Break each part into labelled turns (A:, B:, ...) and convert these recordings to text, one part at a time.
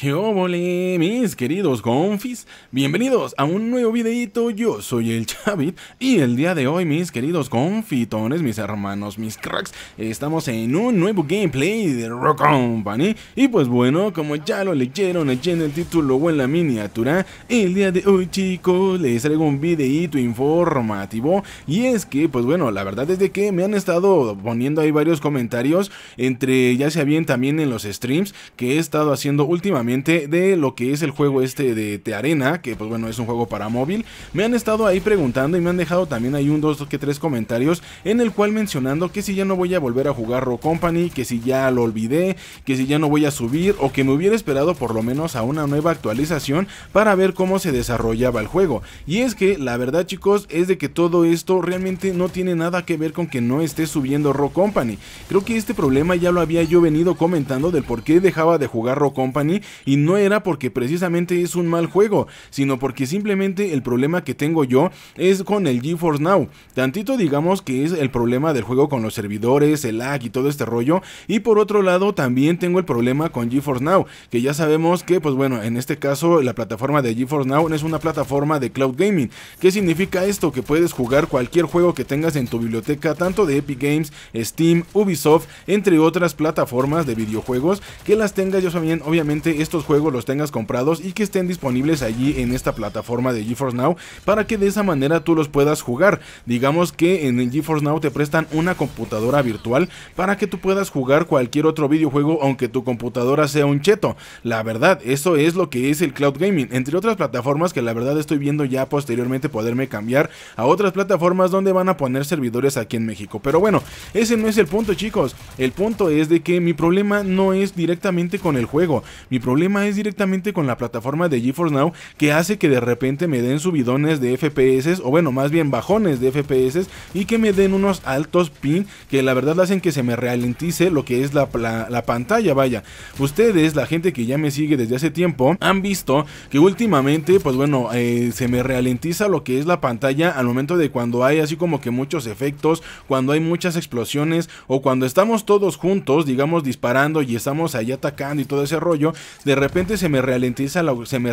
A: ¿Qué mis queridos confis? Bienvenidos a un nuevo videito, yo soy el Chavit y el día de hoy, mis queridos confitones, mis hermanos, mis cracks, estamos en un nuevo gameplay de Rock Company y pues bueno, como ya lo leyeron allí en el título o en la miniatura, el día de hoy chicos les traigo un videito informativo y es que pues bueno, la verdad es de que me han estado poniendo ahí varios comentarios entre ya sea bien también en los streams que he estado haciendo últimamente de lo que es el juego este de Te Arena, que pues bueno, es un juego para móvil. Me han estado ahí preguntando y me han dejado también ahí un, dos, dos que tres comentarios en el cual mencionando que si ya no voy a volver a jugar Rock Company, que si ya lo olvidé, que si ya no voy a subir o que me hubiera esperado por lo menos a una nueva actualización para ver cómo se desarrollaba el juego. Y es que la verdad chicos es de que todo esto realmente no tiene nada que ver con que no esté subiendo Rock Company. Creo que este problema ya lo había yo venido comentando del por qué dejaba de jugar Rock Company y no era porque precisamente es un mal juego, sino porque simplemente el problema que tengo yo es con el GeForce Now. Tantito digamos que es el problema del juego con los servidores, el lag y todo este rollo. Y por otro lado también tengo el problema con GeForce Now, que ya sabemos que pues bueno, en este caso la plataforma de GeForce Now es una plataforma de cloud gaming. ¿Qué significa esto? Que puedes jugar cualquier juego que tengas en tu biblioteca, tanto de Epic Games, Steam, Ubisoft, entre otras plataformas de videojuegos, que las tengas yo también, obviamente, estos juegos los tengas comprados y que estén disponibles allí en esta plataforma de GeForce Now para que de esa manera tú los puedas jugar. Digamos que en el GeForce Now te prestan una computadora virtual para que tú puedas jugar cualquier otro videojuego aunque tu computadora sea un cheto. La verdad, eso es lo que es el cloud gaming, entre otras plataformas que la verdad estoy viendo ya posteriormente poderme cambiar a otras plataformas donde van a poner servidores aquí en México. Pero bueno, ese no es el punto chicos, el punto es de que mi problema no es directamente con el juego, mi problema problema es directamente con la plataforma de GeForce Now que hace que de repente me den subidones de FPS o bueno, más bien bajones de FPS y que me den unos altos pin que la verdad hacen que se me ralentice lo que es la, pantalla, vaya. Ustedes, la gente que ya me sigue desde hace tiempo, han visto que últimamente, pues bueno, eh, se me ralentiza lo que es la pantalla al momento de cuando hay así como que muchos efectos, cuando hay muchas explosiones o cuando estamos todos juntos, digamos, disparando y estamos ahí atacando y todo ese rollo, de repente se me ralentiza se me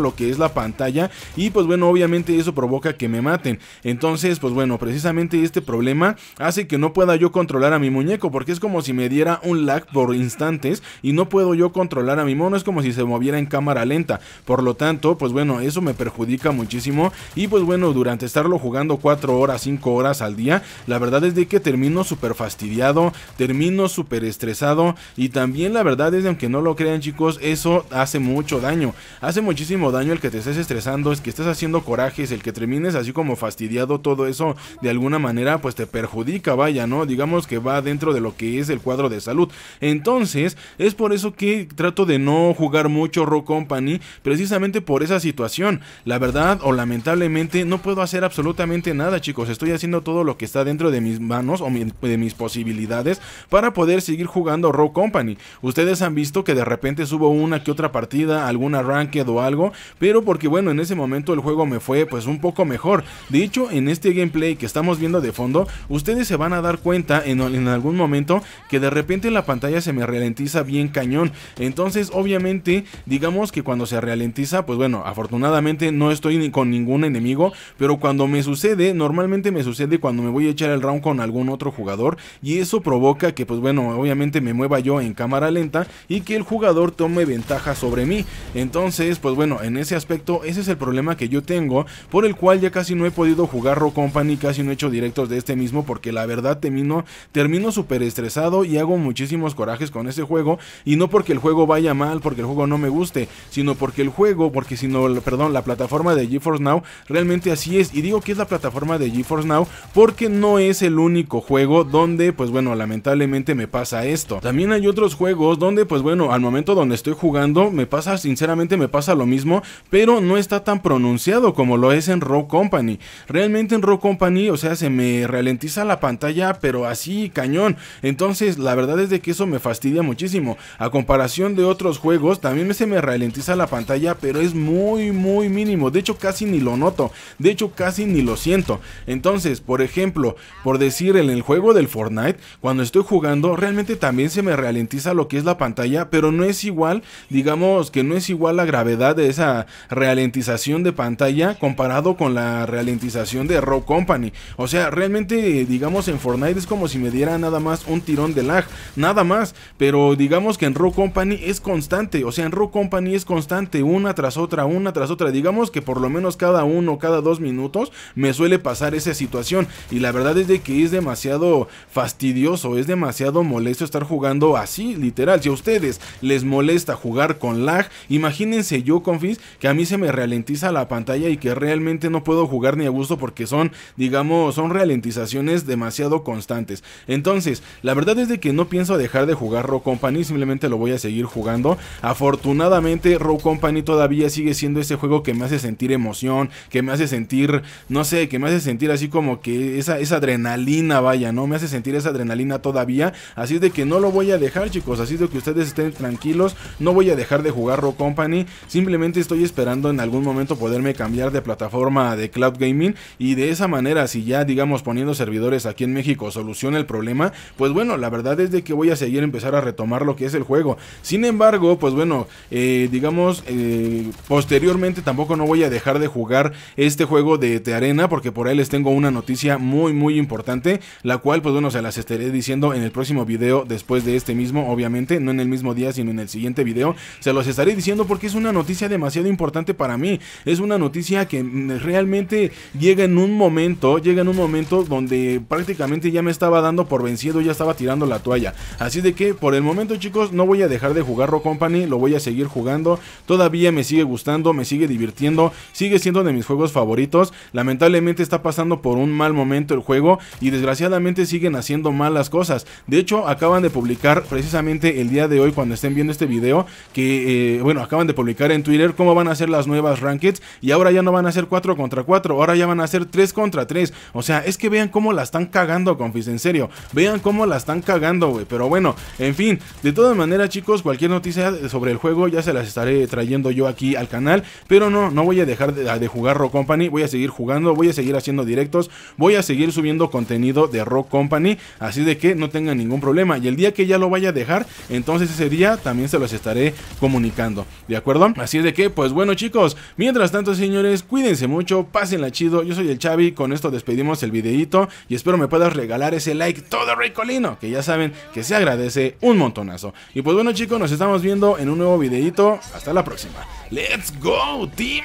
A: lo que es la pantalla y pues bueno, obviamente eso provoca que me maten. Entonces, pues bueno, precisamente este problema hace que no pueda yo controlar a mi muñeco porque es como si me diera un lag por instantes y no puedo yo controlar a mi mono, es como si se moviera en cámara lenta. Por lo tanto, pues bueno, eso me perjudica muchísimo y pues bueno, durante estarlo jugando 4 horas, 5 horas al día, la verdad es de que termino súper fastidiado, termino súper estresado y también la verdad es de aunque no lo crean chicos, eso hace mucho daño. Hace muchísimo daño el que te estés estresando, es que estés haciendo corajes, el que termines así como fastidiado, todo eso de alguna manera pues te perjudica, vaya, ¿no? Digamos que va dentro de lo que es el cuadro de salud. Entonces, es por eso que trato de no jugar mucho Rock Company, precisamente por esa situación. La verdad o lamentablemente no puedo hacer absolutamente nada, chicos. Estoy haciendo todo lo que está dentro de mis manos o de mis posibilidades para poder seguir jugando Rock Company. Ustedes han visto que de repente subo hubo una que otra partida, alguna ranked o algo, pero porque bueno, en ese momento el juego me fue pues un poco mejor. De hecho, en este gameplay que estamos viendo de fondo, ustedes se van a dar cuenta en, algún momento que de repente la pantalla se me ralentiza bien cañón. Entonces, obviamente, digamos que cuando se ralentiza, pues bueno, afortunadamente no estoy ni con ningún enemigo, pero cuando me sucede, normalmente me sucede cuando me voy a echar el round con algún otro jugador y eso provoca que pues bueno, obviamente me mueva yo en cámara lenta y que el jugador tome ventaja sobre mí. Entonces, pues bueno, en ese aspecto, ese es el problema que yo tengo, por el cual ya casi no he podido jugar Rock Company, casi no he hecho directos de este mismo, porque la verdad termino, termino súper estresado y hago muchísimos corajes con ese juego, y no porque el juego vaya mal, porque el juego no me guste, sino porque el juego, porque si no perdón, la plataforma de GeForce Now, realmente así es, y digo que es la plataforma de GeForce Now, porque no es el único juego donde, pues bueno, lamentablemente me pasa esto. También hay otros juegos donde, pues bueno, al momento donde estoy jugando me pasa, sinceramente me pasa lo mismo, pero no está tan pronunciado como lo es en Raw Company. Realmente en Raw Company, o sea, se me ralentiza la pantalla, pero así cañón. Entonces, la verdad es de que eso me fastidia muchísimo. A comparación de otros juegos, también se me ralentiza la pantalla, pero es muy, muy mínimo. De hecho, casi ni lo noto. De hecho, casi ni lo siento. Entonces, por ejemplo, por decir en el juego del Fortnite, cuando estoy jugando, realmente también se me ralentiza lo que es la pantalla, pero no es igual digamos que no es igual la gravedad de esa ralentización de pantalla comparado con la ralentización de Raw Company. O sea, realmente, digamos, en Fortnite es como si me diera nada más un tirón de lag, nada más. Pero digamos que en Raw Company es constante, o sea, en Raw Company es constante, una tras otra, una tras otra. Digamos que por lo menos cada uno, cada dos minutos me suele pasar esa situación. Y la verdad es de que es demasiado fastidioso, es demasiado molesto estar jugando así, literal. Si a ustedes les molesta, a jugar con lag. Imagínense yo, confis, que a mí se me ralentiza la pantalla y que realmente no puedo jugar ni a gusto porque son, digamos, son ralentizaciones demasiado constantes. Entonces, la verdad es de que no pienso dejar de jugar Rock Company, simplemente lo voy a seguir jugando. Afortunadamente, Rock Company todavía sigue siendo ese juego que me hace sentir emoción, que me hace sentir, no sé, que me hace sentir así como que esa, esa adrenalina, vaya, ¿no? Me hace sentir esa adrenalina todavía. Así de que no lo voy a dejar, chicos. Así de que ustedes estén tranquilos. No voy a dejar de jugar Rock Company, simplemente estoy esperando en algún momento poderme cambiar de plataforma de cloud gaming y de esa manera si ya digamos poniendo servidores aquí en México soluciona el problema, pues bueno, la verdad es de que voy a seguir empezar a retomar lo que es el juego. Sin embargo, pues bueno, eh, digamos eh, posteriormente tampoco no voy a dejar de jugar este juego de, de arena porque por ahí les tengo una noticia muy muy importante, la cual pues bueno se las estaré diciendo en el próximo video después de este mismo, obviamente, no en el mismo día sino en el siguiente video. Se los estaré diciendo porque es una noticia demasiado importante para mí. Es una noticia que mm, realmente llega en un momento, llega en un momento donde prácticamente ya me estaba dando por vencido, ya estaba tirando la toalla. Así de que por el momento chicos no voy a dejar de jugar Rock Company, lo voy a seguir jugando. Todavía me sigue gustando, me sigue divirtiendo, sigue siendo de mis juegos favoritos. Lamentablemente está pasando por un mal momento el juego y desgraciadamente siguen haciendo malas cosas. De hecho acaban de publicar precisamente el día de hoy cuando estén viendo este este video que, eh, bueno, acaban de publicar en Twitter cómo van a ser las nuevas rankings y ahora ya no van a ser 4 contra 4, ahora ya van a ser 3 contra 3. O sea, es que vean cómo la están cagando, confis, en serio. Vean cómo la están cagando, güey. Pero bueno, en fin, de todas maneras, chicos, cualquier noticia sobre el juego ya se las estaré trayendo yo aquí al canal. Pero no, no voy a dejar de jugar Rock Company, voy a seguir jugando, voy a seguir haciendo directos, voy a seguir subiendo contenido de Rock Company. Así de que no tengan ningún problema. Y el día que ya lo vaya a dejar, entonces ese día también se los estaré comunicando. ¿De acuerdo? Así es de que, pues bueno chicos, mientras tanto señores, cuídense mucho, pásenla chido. Yo soy el Chavi, con esto despedimos el videito y espero me puedas regalar ese like todo recolino que ya saben que se agradece un montonazo. Y pues bueno chicos, nos estamos viendo en un nuevo videito. Hasta la próxima. Let's go, team.